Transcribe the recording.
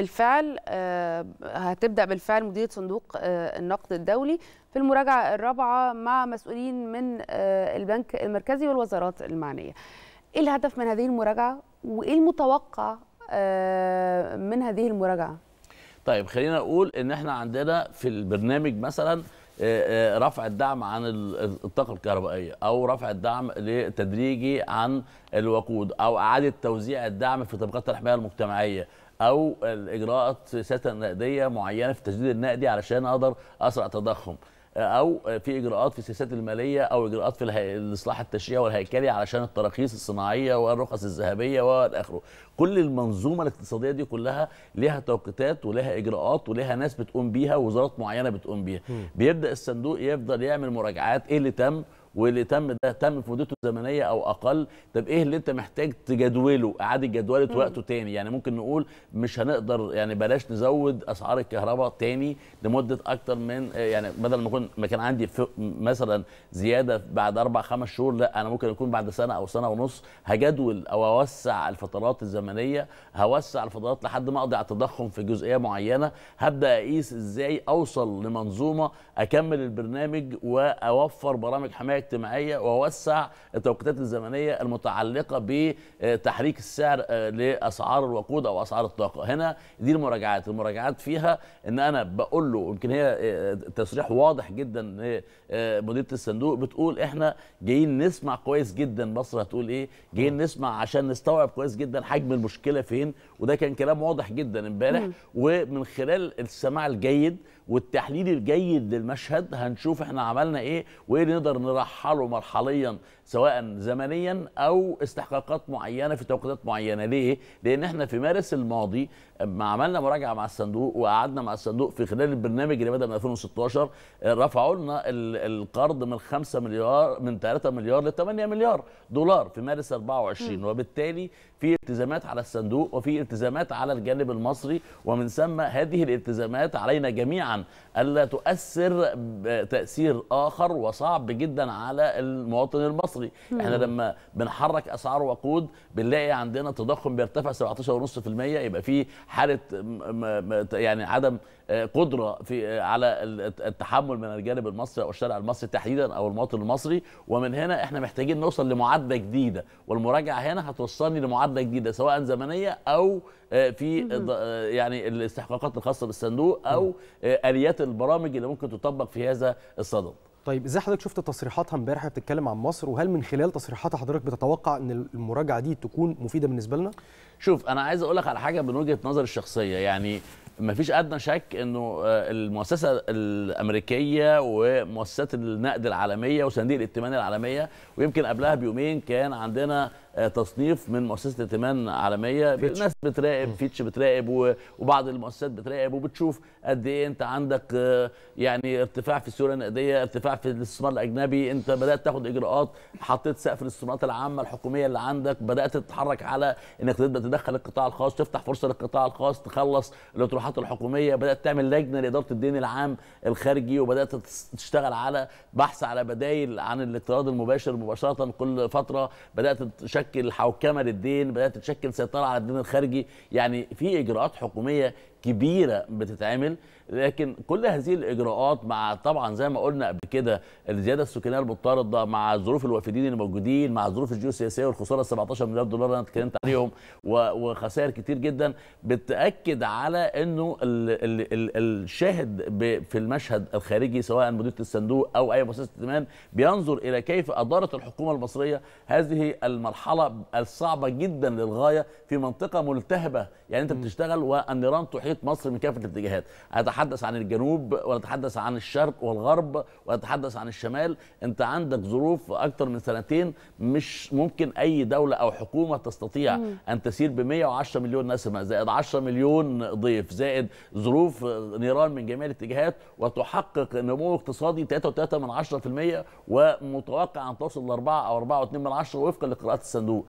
بالفعل آه، هتبدا بالفعل مديريه صندوق آه، النقد الدولي في المراجعه الرابعه مع مسؤولين من آه، البنك المركزي والوزارات المعنيه. ايه الهدف من هذه المراجعه وايه المتوقع من هذه المراجعه؟ طيب خلينا اقول ان احنا عندنا في البرنامج مثلا رفع الدعم عن الطاقه الكهربائيه او رفع الدعم تدريجي عن الوقود او اعاده توزيع الدعم في طبقات الحمايه المجتمعيه او اجراءات سياسه نقديه معينه في التسديد النقدي علشان اقدر اسرع تضخم او في اجراءات في السياسات الماليه او اجراءات في الاصلاح التشريعي والهيكلي علشان التراخيص الصناعيه والرخص الذهبيه والاخره كل المنظومه الاقتصاديه دي كلها ليها توقيتات ولها اجراءات ولها ناس بتقوم بيها ووزارات معينه بتقوم بيها م. بيبدا الصندوق يفضل يعمل مراجعات ايه اللي تم واللي تم ده تم في مدته الزمنيه او اقل طب ايه اللي انت محتاج تجدوله اعاده جدوله وقته تاني يعني ممكن نقول مش هنقدر يعني بلاش نزود اسعار الكهرباء تاني لمده اكتر من يعني بدل ما يكون ما كان عندي مثلا زياده بعد اربع خمس شهور لا انا ممكن اكون بعد سنه او سنه ونص هجدول او اوسع الفترات الزمنيه هوسع الفترات لحد ما اقضي على التضخم في جزئيه معينه هبدا اقيس ازاي اوصل لمنظومه اكمل البرنامج واوفر برامج حمايه اجتماعيه ووسع التوقيتات الزمنيه المتعلقه بتحريك السعر آه، لاسعار الوقود او اسعار الطاقه هنا دي المراجعات المراجعات فيها ان انا بقول له يمكن هي آه، تصريح واضح جدا آه، مديره الصندوق بتقول احنا جايين نسمع كويس جدا مصر هتقول ايه جايين نسمع عشان نستوعب كويس جدا حجم المشكله فين وده كان كلام واضح جدا امبارح ومن خلال السماع الجيد والتحليل الجيد للمشهد هنشوف احنا عملنا ايه وايه اللي نقدر نرحب مرحله مرحليا سواء زمنيا او استحقاقات معينه في توقيتات معينه ليه لان احنا في مارس الماضي ما عملنا مراجعه مع الصندوق وقعدنا مع الصندوق في خلال البرنامج اللي بدا من 2016 رفعوا لنا القرض من 5 مليار من 3 مليار ل 8 مليار دولار في مارس 24 م. وبالتالي في التزامات على الصندوق وفي التزامات على الجانب المصري ومن ثم هذه الالتزامات علينا جميعا الا تؤثر تاثير اخر وصعب جدا على المواطن المصري مم. احنا لما بنحرك اسعار وقود بنلاقي عندنا تضخم بيرتفع 17.5% يبقى في حاله يعني عدم آه، قدره في آه، على التحمل من الجانب المصري او الشارع المصري تحديدا او المواطن المصري ومن هنا احنا محتاجين نوصل لمعادله جديده والمراجعه هنا هتوصلني لمعادله جديده سواء زمنيه او آه، في يعني الاستحقاقات الخاصه بالصندوق او اليات البرامج اللي ممكن تطبق في هذا الصدد طيب ازاي حضرتك شفت تصريحاتها امبارح بتتكلم عن مصر وهل من خلال تصريحاتها حضرتك بتتوقع ان المراجعه دي تكون مفيده بالنسبه لنا؟ شوف انا عايز اقول لك على حاجه من وجهه نظري الشخصيه يعني ما فيش ادنى شك انه آه، المؤسسه الامريكيه ومؤسسات النقد العالميه وصناديق الائتمان العالميه ويمكن قبلها بيومين كان عندنا آه، تصنيف من مؤسسه ائتمان عالميه فيتش. ناس بتراقب فيتش بتراقب وبعض المؤسسات بتراقب وبتشوف قد ايه انت عندك آه، يعني ارتفاع في السيوله النقديه ارتفاع في الاستثمار الاجنبي انت بدات تاخد اجراءات حطيت سقف الاستثمارات العامه الحكوميه اللي عندك بدات تتحرك على انك تبدا تدخل القطاع الخاص تفتح فرصه للقطاع الخاص تخلص الاطروحات الحكوميه بدات تعمل لجنه لاداره الدين العام الخارجي وبدات تشتغل على بحث على بدايل عن الاقتراض المباشر مباشره كل فتره بدات تتشكل حوكمه للدين بدات تتشكل سيطره على الدين الخارجي يعني في اجراءات حكوميه كبيره بتتعمل لكن كل هذه الاجراءات مع طبعا زي ما قلنا قبل كده الزياده السكانيه المضطرده مع ظروف الوافدين الموجودين مع ظروف الجيوسياسيه والخساره 17 مليار دولار اللي انا اتكلمت عليهم وخسائر كتير جدا بتاكد على انه ال ال ال الشاهد في المشهد الخارجي سواء مديره الصندوق او اي مؤسسه ائتمان بينظر الى كيف ادارت الحكومه المصريه هذه المرحله الصعبه جدا للغايه في منطقه ملتهبه يعني انت بتشتغل والنيران تحيط اخذت مصر من كافه الاتجاهات اتحدث عن الجنوب واتحدث عن الشرق والغرب واتحدث عن الشمال انت عندك ظروف اكثر من سنتين مش ممكن اي دوله او حكومه تستطيع ان تسير ب 110 مليون نسمه زائد 10 مليون ضيف زائد ظروف نيران من جميع الاتجاهات وتحقق نمو اقتصادي 3.3 من 10% ومتوقع ان تصل ل 4 او 4.2 من 10 وفقا لقراءات الصندوق